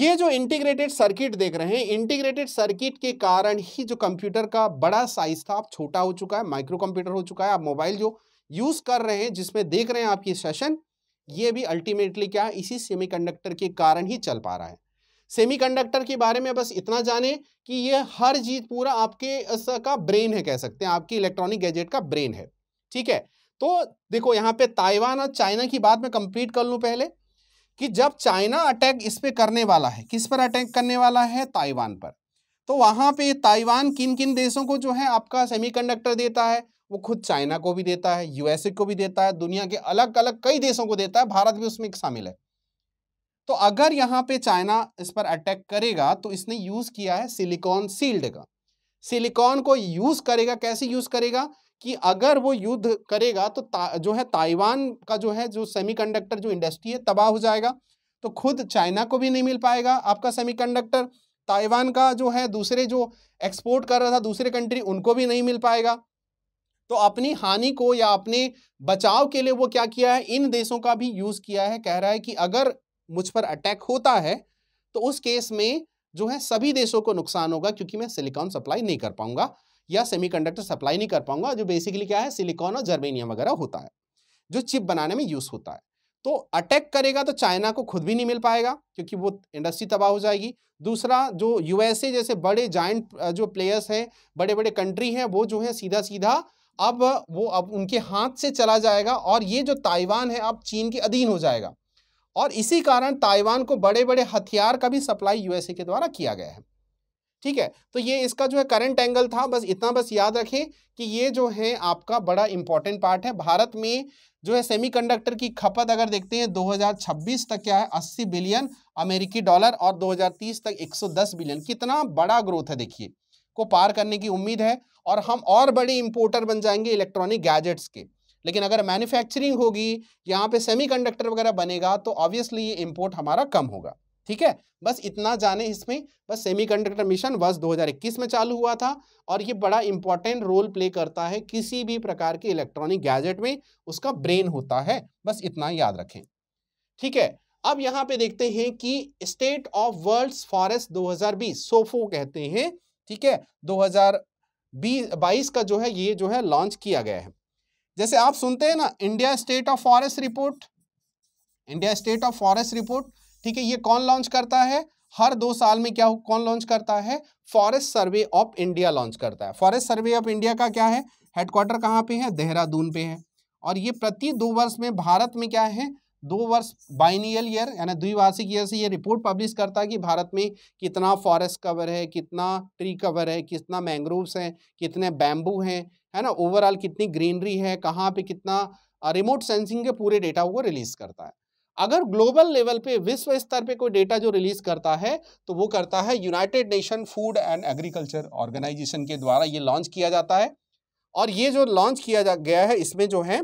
ये जो इंटीग्रेटेड सर्किट देख रहे हैं इंटीग्रेटेड सर्किट के कारण ही जो कंप्यूटर का बड़ा साइज था अब छोटा हो चुका है माइक्रो कंप्यूटर हो चुका है आप मोबाइल जो यूज कर रहे हैं जिसमें देख रहे हैं आपकी सेशन ये भी अल्टीमेटली क्या है इसी सेमीकंडक्टर के कारण ही चल पा रहा है सेमीकंडक्टर के बारे में बस इतना जाने कि ये हर चीज पूरा आपके का ब्रेन है कह सकते हैं आपकी इलेक्ट्रॉनिक गैजेट का ब्रेन है ठीक है तो देखो यहाँ पे ताइवान और चाइना की बात मैं कंप्लीट कर लूँ पहले कि जब चाइना अटैक इस पर करने वाला है किस पर अटैक करने वाला है ताइवान पर तो वहाँ पर ताइवान किन किन देशों को जो है आपका सेमी देता है वो खुद चाइना को भी देता है यूएसए को भी देता है दुनिया के अलग अलग कई देशों को देता है भारत भी उसमें शामिल है तो अगर यहाँ पे चाइना इस पर अटैक करेगा तो इसने यूज़ किया है सिलिकॉन सील्ड का सिलिकॉन को यूज़ करेगा कैसे यूज़ करेगा कि अगर वो युद्ध करेगा तो जो है ताइवान का जो है जो सेमीकंडक्टर जो इंडस्ट्री है तबाह हो जाएगा तो खुद चाइना को भी नहीं मिल पाएगा आपका सेमीकंडक्टर ताइवान का जो है दूसरे जो एक्सपोर्ट कर रहा था दूसरे कंट्री उनको भी नहीं मिल पाएगा तो अपनी हानि को या अपने बचाव के लिए वो क्या किया है इन देशों का भी यूज़ किया है कह रहा है कि अगर मुझ पर अटैक होता है तो उस केस में जो है सभी देशों को नुकसान होगा क्योंकि मैं सिलिकॉन सप्लाई नहीं कर पाऊंगा या सेमीकंडक्टर सप्लाई नहीं कर पाऊंगा जो बेसिकली क्या है सिलिकॉन और जर्मेनियम वगैरह होता है जो चिप बनाने में यूज़ होता है तो अटैक करेगा तो चाइना को खुद भी नहीं मिल पाएगा क्योंकि वो इंडस्ट्री तबाह हो जाएगी दूसरा जो यूएसए जैसे बड़े जॉइंट जो प्लेयर्स हैं बड़े बड़े कंट्री हैं वो जो है सीधा सीधा अब वो अब उनके हाथ से चला जाएगा और ये जो ताइवान है अब चीन के अधीन हो जाएगा और इसी कारण ताइवान को बड़े बड़े हथियार का भी सप्लाई यूएसए के द्वारा किया गया है ठीक है तो ये इसका जो है करंट एंगल था बस इतना बस याद रखें कि ये जो है आपका बड़ा इंपॉर्टेंट पार्ट है भारत में जो है सेमीकंडक्टर की खपत अगर देखते हैं 2026 तक क्या है 80 बिलियन अमेरिकी डॉलर और 2030 तक 110 बिलियन कितना बड़ा ग्रोथ है देखिए को पार करने की उम्मीद है और हम और बड़े इंपोर्टर बन जाएंगे इलेक्ट्रॉनिक गैजेट्स के लेकिन अगर मैन्युफैक्चरिंग होगी यहाँ पे सेमीकंडक्टर वगैरह बनेगा तो ऑब्वियसली ये इम्पोर्ट हमारा कम होगा ठीक है बस इतना जाने इसमें बस सेमीकंडक्टर मिशन वर्ष 2021 में चालू हुआ था और ये बड़ा इंपॉर्टेंट रोल प्ले करता है किसी भी प्रकार के इलेक्ट्रॉनिक गैजेट में उसका ब्रेन होता है बस इतना याद रखें ठीक है अब यहाँ पे देखते हैं कि स्टेट ऑफ वर्ल्ड्स फॉरेस्ट 2020 सोफो कहते हैं ठीक है 2020 बाईस का जो है ये जो है लॉन्च किया गया है जैसे आप सुनते हैं ना India state of forest report India state of forest report ठीक है ये कौन लॉन्च करता है हर दो साल में क्या कौन लॉन्च करता है forest survey of India launch करता है फॉरेस्ट सर्वे ऑफ इंडिया का क्या है हेडक्वार्टर कहाँ पे है देहरादून पे है और ये प्रति दो वर्ष में भारत में क्या है दो वर्ष बाइनियल ईयर यानी द्विवार्षिक ईयर से ये रिपोर्ट पब्लिश करता है कि भारत में कितना फॉरेस्ट कवर है कितना ट्री कवर है कितना मैंग्रोव्स हैं कितने बैम्बू हैं है ना ओवरऑल कितनी ग्रीनरी है कहाँ पे कितना रिमोट सेंसिंग के पूरे डेटा वो रिलीज़ करता है अगर ग्लोबल लेवल पे विश्व स्तर पे कोई डेटा जो रिलीज करता है तो वो करता है united nation food and agriculture organisation के द्वारा ये लॉन्च किया जाता है और ये जो लॉन्च किया गया है इसमें जो है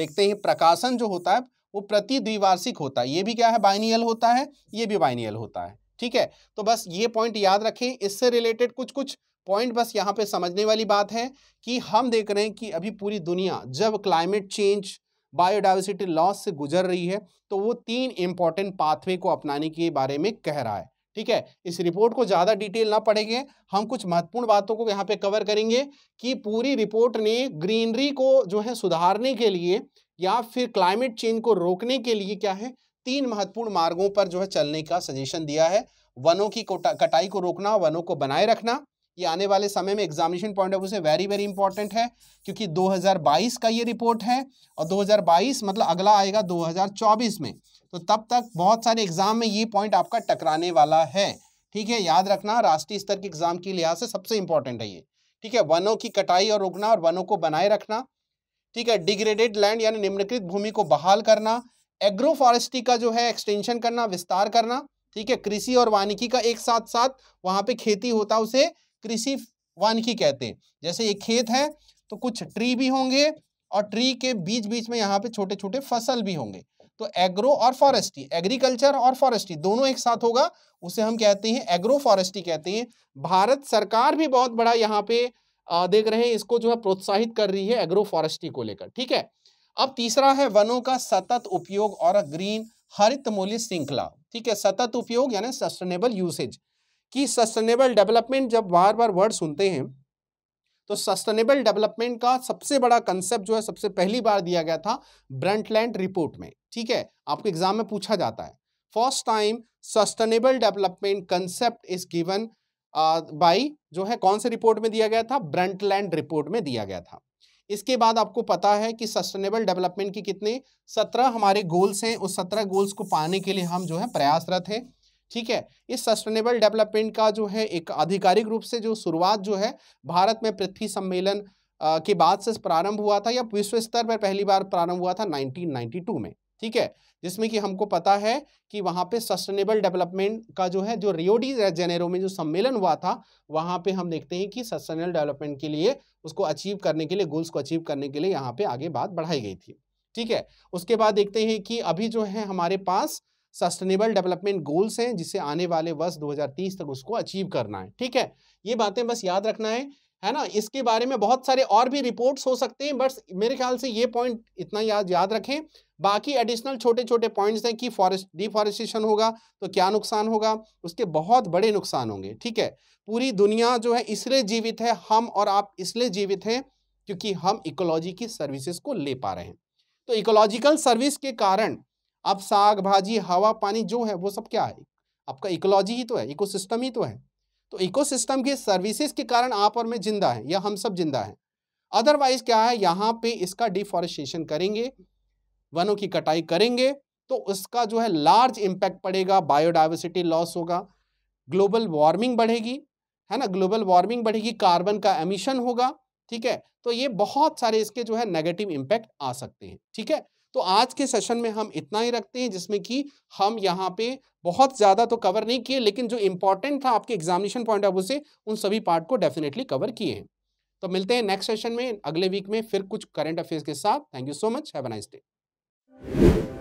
देखते हैं प्रकाशन जो होता है वो प्रति द्विवार्षिक होता है ये भी क्या है बाइनियल होता है ये भी बाइनियल होता है ठीक है तो बस ये पॉइंट याद रखें इससे रिलेटेड कुछ कुछ पॉइंट बस यहाँ पे समझने वाली बात है कि हम देख रहे हैं कि अभी पूरी दुनिया जब क्लाइमेट चेंज बायोडाइवर्सिटी लॉस से गुजर रही है तो वो तीन इंपॉर्टेंट पाथवे को अपनाने के बारे में कह रहा है ठीक है इस रिपोर्ट को ज़्यादा डिटेल ना पढ़ेंगे हम कुछ महत्वपूर्ण बातों को यहाँ पे कवर करेंगे कि पूरी रिपोर्ट ने ग्रीनरी को जो है सुधारने के लिए या फिर क्लाइमेट चेंज को रोकने के लिए क्या है तीन महत्वपूर्ण मार्गों पर जो है चलने का सजेशन दिया है वनों की कटाई को रोकना वनों को बनाए रखना ये आने वाले समय में एग्जामिनेशन पॉइंट ऑफ व्यू से वेरी वेरी इंपॉर्टेंट है क्योंकि 2022 का ये रिपोर्ट है और 2022 मतलब अगला आएगा 2024 में तो तब तक बहुत सारे एग्जाम में ये पॉइंट आपका टकराने वाला है ठीक है याद रखना राष्ट्रीय स्तर के एग्जाम के लिहाज से सबसे इंपॉर्टेंट है ये ठीक है वनों की कटाई और रोकना और वनों को बनाए रखना ठीक है डिग्रेडेड लैंड यानी निम्नकृत भूमि को बहाल करना एग्रो फॉरेस्ट्री का जो है एक्सटेंशन करना विस्तार करना ठीक है कृषि और वानिकी का एक साथ साथ वहां पे खेती होता है उसे कृषि वानिकी कहते हैं जैसे ये खेत है तो कुछ ट्री भी होंगे और ट्री के बीच बीच में यहाँ पे छोटे छोटे फसल भी होंगे तो एग्रो और फॉरेस्ट्री एग्रीकल्चर और फॉरेस्ट्री दोनों एक साथ होगा उसे हम कहते हैं एग्रो फॉरेस्ट्री कहते हैं भारत सरकार भी बहुत बड़ा यहाँ पे देख रहे हैं इसको जो है प्रोत्साहित कर रही है एग्रो फॉरेस्ट्री को लेकर ठीक है अब तीसरा है वनों का सतत उपयोग और ग्रीन हरित मूल्य श्रृंखला ठीक है सतत उपयोग यानी सस्टेनेबल यूसेज की सस्टेनेबल डेवलपमेंट जब बार बार वर्ड सुनते हैं तो सस्टेनेबल डेवलपमेंट का सबसे बड़ा कंसेप्ट जो है सबसे पहली बार दिया गया था ब्रंटलैंड रिपोर्ट में ठीक है आपके एग्जाम में पूछा जाता है first time sustainable development concept is given by जो है कौन से रिपोर्ट में दिया गया था ब्रंटलैंड रिपोर्ट में दिया गया था इसके बाद आपको पता है कि सस्टेनेबल डेवलपमेंट की कितने सत्रह हमारे गोल्स हैं उस सत्रह गोल्स को पाने के लिए हम जो है प्रयासरत हैं ठीक है इस सस्टेनेबल डेवलपमेंट का जो है एक आधिकारिक रूप से जो शुरुआत जो है भारत में पृथ्वी सम्मेलन के बाद से प्रारंभ हुआ था या विश्व स्तर पर पहली बार प्रारंभ हुआ था 1992 में ठीक है जिसमें कि हमको पता है कि वहाँ पे सस्टेनेबल डेवलपमेंट का जो है जो रियोडी जेनेरो में जो सम्मेलन हुआ था वहाँ पे हम देखते हैं कि सस्टेनेबल डेवलपमेंट के लिए उसको अचीव करने के लिए गोल्स को अचीव करने के लिए यहाँ पे आगे बात बढ़ाई गई थी ठीक है उसके बाद देखते हैं कि अभी जो है हमारे पास सस्टेनेबल डेवलपमेंट गोल्स हैं जिसे आने वाले वर्ष दो तक उसको अचीव करना है ठीक है ये बातें बस याद रखना है है ना इसके बारे में बहुत सारे और भी रिपोर्ट्स हो सकते हैं बट मेरे ख्याल से ये पॉइंट इतना याद याद रखें बाकी एडिशनल छोटे छोटे पॉइंट्स हैं कि फॉरेस्ट डिफॉरेस्टेशन होगा तो क्या नुकसान होगा उसके बहुत बड़े नुकसान होंगे ठीक है पूरी दुनिया जो है इसलिए जीवित है हम और आप इसलिए जीवित हैं क्योंकि हम इकोलॉजी की सर्विसेज को ले पा रहे हैं तो इकोलॉजिकल सर्विस के कारण अब साग भाजी हवा पानी जो है वो सब क्या है आपका इकोलॉजी ही तो है इकोसिस्टम ही तो है तो इकोसिस्टम की सर्विसेज के कारण आप और मैं जिंदा हैं या हम सब जिंदा हैं अदरवाइज क्या है यहाँ पे इसका डिफॉरेस्टेशन करेंगे वनों की कटाई करेंगे तो उसका जो है लार्ज इम्पैक्ट पड़ेगा बायोडाइवर्सिटी लॉस होगा ग्लोबल वार्मिंग बढ़ेगी है ना ग्लोबल वार्मिंग बढ़ेगी कार्बन का एमिशन होगा ठीक है तो ये बहुत सारे इसके जो है नेगेटिव इम्पैक्ट आ सकते हैं ठीक है तो आज के सेशन में हम इतना ही रखते हैं जिसमें कि हम यहाँ पे बहुत ज़्यादा तो कवर नहीं किए लेकिन जो इंपॉर्टेंट था आपके एग्जामिनेशन पॉइंट ऑफ व्यू से उन सभी पार्ट को डेफिनेटली कवर किए हैं तो मिलते हैं नेक्स्ट सेशन में अगले वीक में फिर कुछ करंट अफेयर्स के साथ thank you so much have a nice day